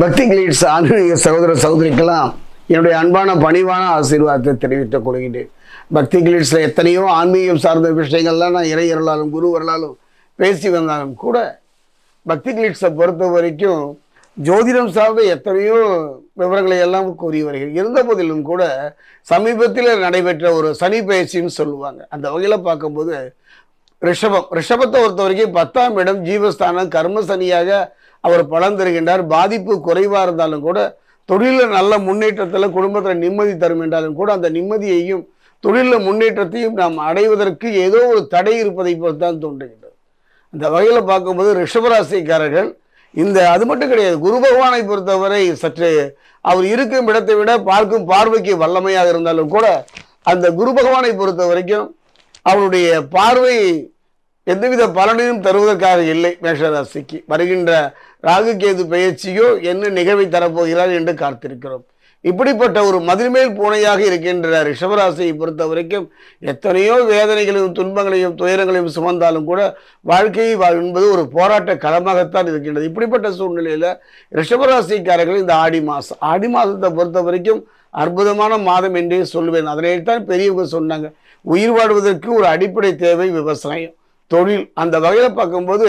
பக்தி கிளீட்ஸ் ஆன்மீக சகோதர சகோதரிக்கெல்லாம் என்னுடைய அன்பான பணிவான ஆசீர்வாதத்தை தெரிவித்துக் கொள்கின்றேன் பக்தி கிளீட்ஸில் எத்தனையோ ஆன்மீகம் சார்ந்த விஷயங்கள்லாம் நான் இறையர்களாலும் குருவர்களாலும் பேசி வந்தாலும் கூட பக்தி கிளீட்ஸை பொறுத்த வரைக்கும் ஜோதிடம் சார்ந்த எத்தனையோ விவரங்களை எல்லாம் கூறி வருகிறேன் இருந்த போதிலும் கூட சமீபத்தில் நடைபெற்ற ஒரு சனி பயிற்சின்னு சொல்லுவாங்க அந்த வகையில் பார்க்கும்போது ரிஷபம் ரிஷபத்தை பொறுத்த வரைக்கும் பத்தாம் இடம் ஜீவஸ்தானம் கர்மசனியாக அவர் பலன் தருகின்றார் பாதிப்பு குறைவாக இருந்தாலும் கூட தொழிலில் நல்ல முன்னேற்றத்தில் குடும்பத்தில் நிம்மதி தரும் என்றாலும் கூட அந்த நிம்மதியையும் தொழிலில் முன்னேற்றத்தையும் நாம் அடைவதற்கு ஏதோ ஒரு தடை இருப்பதை போல் தான் தோன்றுகின்றது அந்த வகையில் பார்க்கும்போது ரிஷபராசிக்காரர்கள் இந்த அது மட்டும் கிடையாது குரு பகவானை பொறுத்தவரை சற்று அவர் இருக்கும் இடத்தை விட பார்க்கும் பார்வைக்கு வல்லமையாக இருந்தாலும் கூட அந்த குரு பகவானை பொறுத்த வரைக்கும் அவருடைய பார்வை எந்தவித பலனையும் தருவதற்காக இல்லை மேஷராசிக்கு வருகின்ற ராகு கேது பயிற்சியோ என்ன நிகழ்வை தரப்போகிறார் என்று காத்திருக்கிறோம் இப்படிப்பட்ட ஒரு மதிர்மேல் பூனையாக இருக்கின்ற ரிஷபராசியை பொறுத்த வரைக்கும் எத்தனையோ வேதனைகளையும் துன்பங்களையும் துயரங்களையும் சுமந்தாலும் கூட வாழ்க்கையை என்பது ஒரு போராட்ட களமாகத்தான் இருக்கின்றது இப்படிப்பட்ட சூழ்நிலையில் ரிஷபராசிக்காரர்கள் இந்த ஆடி மாதம் ஆடி மாதத்தை பொறுத்த வரைக்கும் அற்புதமான மாதம் என்றே சொல்லுவேன் அதனால்தான் பெரியவங்க சொன்னாங்க உயிர் வாழ்வதற்கு ஒரு அடிப்படை தேவை விவசாயம் தொழில் அந்த வகையில் பார்க்கும்போது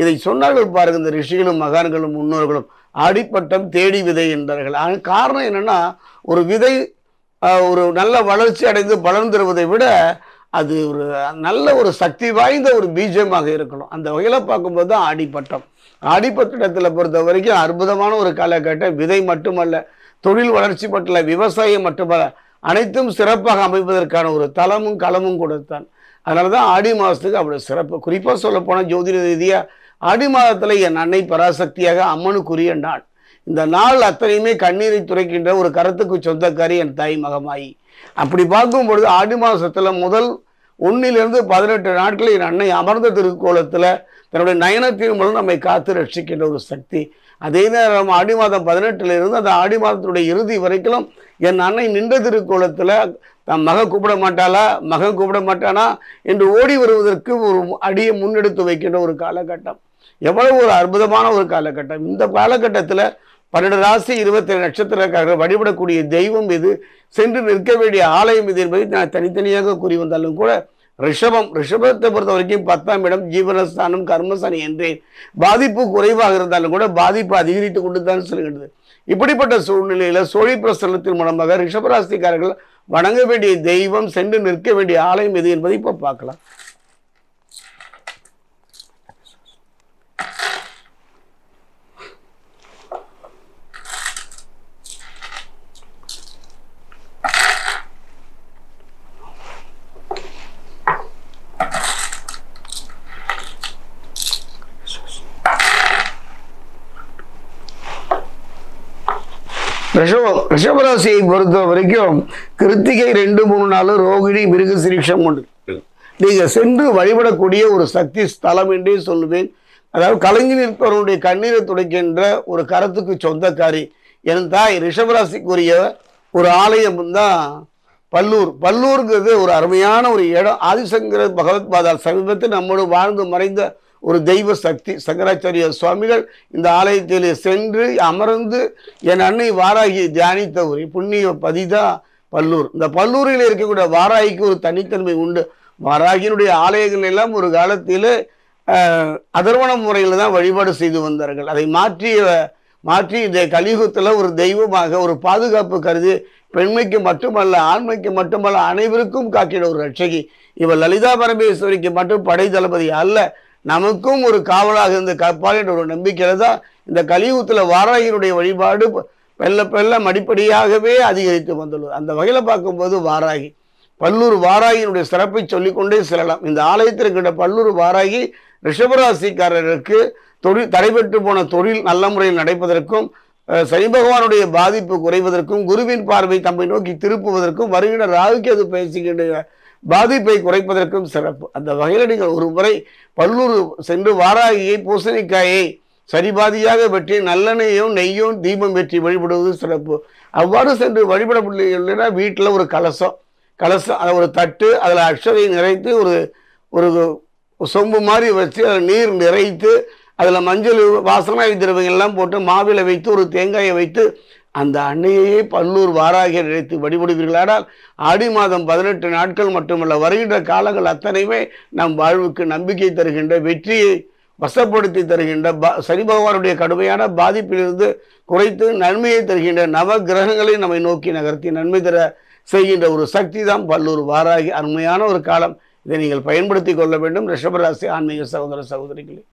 இதை சொன்னார்கள் பாருங்க இந்த ரிஷிகளும் மகான்களும் முன்னோர்களும் அடிப்பட்டம் தேடி விதை என்றார்கள் ஆனால் காரணம் என்னென்னா ஒரு விதை ஒரு நல்ல வளர்ச்சி அடைந்து வளர்ந்துருவதை விட அது ஒரு நல்ல ஒரு சக்தி வாய்ந்த ஒரு பீஜமாக இருக்கணும் அந்த வகையில் பார்க்கும்போது தான் ஆடிப்பட்டம் ஆடிப்பட்டத்தில் பொறுத்த வரைக்கும் அற்புதமான ஒரு காலகட்டம் விதை மட்டுமல்ல தொழில் வளர்ச்சி மட்டும் விவசாயம் மட்டுமல்ல அனைத்தும் சிறப்பாக அமைப்பதற்கான ஒரு தளமும் களமும் கொடுத்தான் அதனால தான் ஆடி மாதத்துக்கு அவ்வளோ சிறப்பு குறிப்பாக சொல்லப்போனால் ஜோதிட ரீதியாக ஆடி மாதத்தில் என் அன்னை பராசக்தியாக அம்மனுக்குரிய நாள் இந்த நாள் அத்தனையுமே கண்ணீரை துறைக்கின்ற ஒரு கருத்துக்கு சொந்தக்காரி என் தாய் மகமாயி அப்படி பார்க்கும் பொழுது ஆடி மாதத்தில் முதல் ஒன்னிலிருந்து பதினெட்டு நாட்களில் என் அன்னை அமர்ந்த திருக்கோலத்தில் தன்னுடைய நயனத்தின் மூலம் நம்மை காத்து ரட்சிக்கின்ற ஒரு சக்தி அதே நேரம் ஆடி மாதம் பதினெட்டுல இருந்து அந்த ஆடி மாதத்துடைய இறுதி வரைக்கும் என் அன்னை நின்ற திருக்கோலத்தில் தான் மகன் கூப்பிட மாட்டாளா மகன் கூப்பிட மாட்டானா என்று ஓடி வருவதற்கு ஒரு அடியை முன்னெடுத்து வைக்கின்ற ஒரு காலகட்டம் எவ்வளவு ஒரு அற்புதமான ஒரு காலகட்டம் இந்த காலகட்டத்தில் பன்னெண்டு ராசி இருபத்தி ஏழு நட்சத்திரக்காரர்கள் வழிபடக்கூடிய தெய்வம் இது சென்று நிற்க வேண்டிய ஆலயம் இது என்பதை நான் தனித்தனியாக கூறி வந்தாலும் கூட ரிஷபம் ரிஷபத்தை பொறுத்த வரைக்கும் பத்தாம் இடம் ஜீவனஸ்தானம் கர்மசனி என்றேன் பாதிப்பு குறைவாக இருந்தாலும் கூட பாதிப்பு அதிகரித்து கொண்டு தான் செல்கின்றது இப்படிப்பட்ட சூழ்நிலையில் சோழி பிரசனத்தின் மூலமாக ரிஷபராசிக்காரர்கள் வணங்க வேண்டிய தெய்வம் சென்று நிற்க வேண்டிய ஆலயம் எது என்பதை இப்போ பார்க்கலாம் ரிஷபராசியை பொறுத்த வரைக்கும் கிருத்திகை ரெண்டு மூணு நாள் ரோகிணி மிருக சிரீஷம் உண்டு நீங்கள் சென்று வழிபடக்கூடிய ஒரு சக்தி ஸ்தலம் என்றே சொல்லுவேன் அதாவது கலைஞர் இருப்பவருடைய கண்ணீரை துடைக்கின்ற ஒரு கரத்துக்கு சொந்தக்காரி என் தாய் ரிஷபராசிக்குரிய ஒரு ஆலயம் தான் பல்லூர் பல்லூருங்கிறது ஒரு அருமையான ஒரு இடம் ஆதிசங்கர பகவத் பாதால் சமீபத்தில் நம்மளோட வாழ்ந்து மறைந்த ஒரு தெய்வ சக்தி சங்கராச்சாரிய சுவாமிகள் இந்த ஆலயத்தில் சென்று அமர்ந்து என் அன்னை வாராகி தியானித்த ஒரு புண்ணிய பதிதா பல்லூர் இந்த பல்லூரில் இருக்கக்கூடிய வாராகிக்கு ஒரு தனித்தன்மை உண்டு வாராகியினுடைய ஆலயங்கள் எல்லாம் ஒரு காலத்தில் அதர்வண முறையில் தான் வழிபாடு செய்து வந்தார்கள் அதை மாற்றிய மாற்றி இந்த கலியுகத்தில் ஒரு தெய்வமாக ஒரு பாதுகாப்பு கருதி பெண்மைக்கு மட்டுமல்ல ஆண்மைக்கு மட்டுமல்ல அனைவருக்கும் காக்கிற ஒரு ரட்சகி இவர் லலிதா பரமேஸ்வரிக்கு மட்டும் படை தளபதி அல்ல நமக்கும் ஒரு காவலாக இருந்து கற்பாக என்ற ஒரு நம்பிக்கையில் தான் இந்த கலியுகத்தில் வாராகியினுடைய வழிபாடு பெல்ல பெல்ல மடிப்படியாகவே அதிகரித்து வந்துள்ளது அந்த வகையில் பார்க்கும்போது வாராகி பல்லூர் வாராகியினுடைய சிறப்பை சொல்லிக்கொண்டே செல்லலாம் இந்த ஆலயத்தில் இருக்கின்ற பல்லூர் வாராகி ரிஷபராசிக்காரர்களுக்கு தொழில் தடைபெற்று போன தொழில் நல்ல முறையில் நடைப்பதற்கும் சனி பகவானுடைய பாதிப்பு குறைவதற்கும் குருவின் பார்வை தம்மை நோக்கி திருப்புவதற்கும் வருகிற ராகுக்கு அது பேசுகின்ற பாதிப்பை குறைப்பதற்கும் சிறப்பு அந்த வகையில் நீங்கள் ஒரு முறை பல்லூர் சென்று வாராகியை பூசணிக்காயை சரிபாதியாக வெற்றி நல்லெண்ணையும் நெய்யும் தீபம் வெற்றி வழிபடுவது சிறப்பு அவ்வாறு சென்று முடியலைன்னா வீட்டில் ஒரு கலசம் கலசம் அதை ஒரு தட்டு அதில் அக்ஷரை நிறைத்து ஒரு ஒரு சொம்பு மாதிரி வச்சு அதில் நீர் நிறைத்து அதில் மஞ்சள் வாசனை திரவங்கள்லாம் போட்டு மாவில வைத்து ஒரு தேங்காயை வைத்து அந்த அன்னையே பல்லூர் வாராகியர் நினைத்து வழிபடுவீர்களானால் ஆடி மாதம் பதினெட்டு நாட்கள் மட்டுமல்ல வருகின்ற காலங்கள் அத்தனையுமே நம் வாழ்வுக்கு நம்பிக்கை தருகின்ற வெற்றியை வசப்படுத்தி தருகின்ற பா சனி பகவானுடைய கடுமையான பாதிப்பிலிருந்து குறைத்து நன்மையை தருகின்ற நவ கிரகங்களை நம்மை நோக்கி நகர்த்தி நன்மை தர செய்கின்ற ஒரு சக்தி தான் பல்லூர் வாராகி அருமையான ஒரு காலம் இதை நீங்கள் பயன்படுத்தி கொள்ள வேண்டும் ரிஷபராசி ஆன்மீக சகோதர சகோதரிகளே